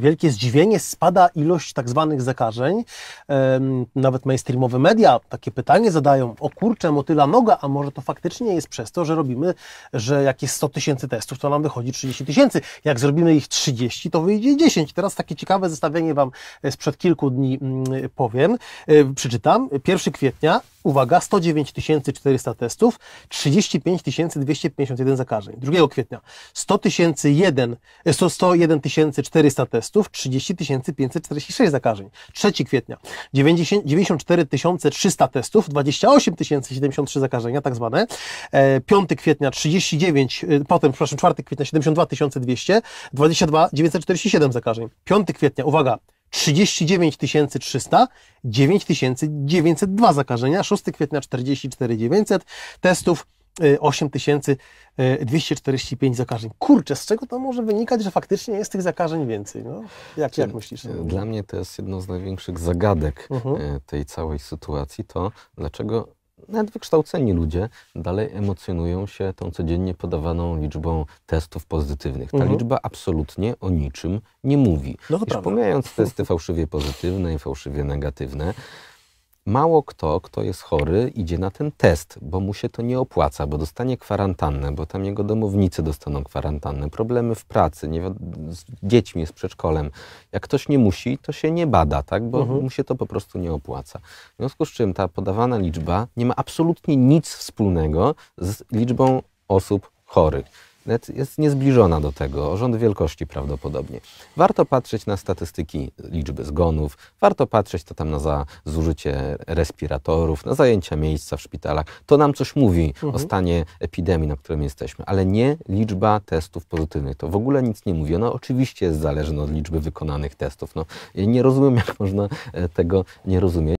wielkie zdziwienie, spada ilość tak zwanych zakażeń. Nawet mainstreamowe media takie pytanie zadają, o kurczę, motyla noga, a może to faktycznie jest przez to, że robimy, że jak jest 100 tysięcy testów, to nam wychodzi 30 tysięcy. Jak zrobimy ich 30, to wyjdzie 10. Teraz takie ciekawe zestawienie Wam e, sprzed kilku dni mm, powiem, e, przeczytam. 1 kwietnia uwaga, 109 400 testów, 35 251 zakażeń. 2 kwietnia 100 001, 101 400 testów, 30 546 zakażeń. 3 kwietnia 90, 94 300 testów, 28 073 zakażenia, tak zwane. 5 e, kwietnia 39, e, potem, przepraszam, 4 kwietnia 72 200, 22 947 zakażeń. 5 kwietnia, uwaga, 39 300, 9 902 zakażenia, 6 kwietnia 44 900, testów 8245 y, y, zakażeń. Kurczę, z czego to może wynikać, że faktycznie jest tych zakażeń więcej? No, jak, jak znaczy, myślisz? Y, dla mnie to jest jedno z największych zagadek uh mhm. -huh. tej całej sytuacji, to dlaczego nawet wykształceni ludzie dalej emocjonują się tą codziennie podawaną liczbą testów pozytywnych. Ta mhm. liczba absolutnie o niczym nie mówi. No, Już pomijając testy fałszywie pozytywne i fałszywie negatywne, Mało kto, kto jest chory, idzie na ten test, bo mu się to nie opłaca, bo dostanie kwarantannę, bo tam jego domownicy dostaną kwarantannę, problemy w pracy, nie, z dziećmi, z przedszkolem. Jak ktoś nie musi, to się nie bada, tak? bo mhm. mu się to po prostu nie opłaca. W związku z czym ta podawana liczba nie ma absolutnie nic wspólnego z liczbą osób chorych jest niezbliżona do tego, rząd wielkości prawdopodobnie. Warto patrzeć na statystyki liczby zgonów, warto patrzeć to tam na za zużycie respiratorów, na zajęcia miejsca w szpitalach. To nam coś mówi mhm. o stanie epidemii, na którym jesteśmy, ale nie liczba testów pozytywnych. To w ogóle nic nie mówi. Ona oczywiście jest zależna od liczby wykonanych testów. No, nie rozumiem, jak można e, tego nie rozumieć.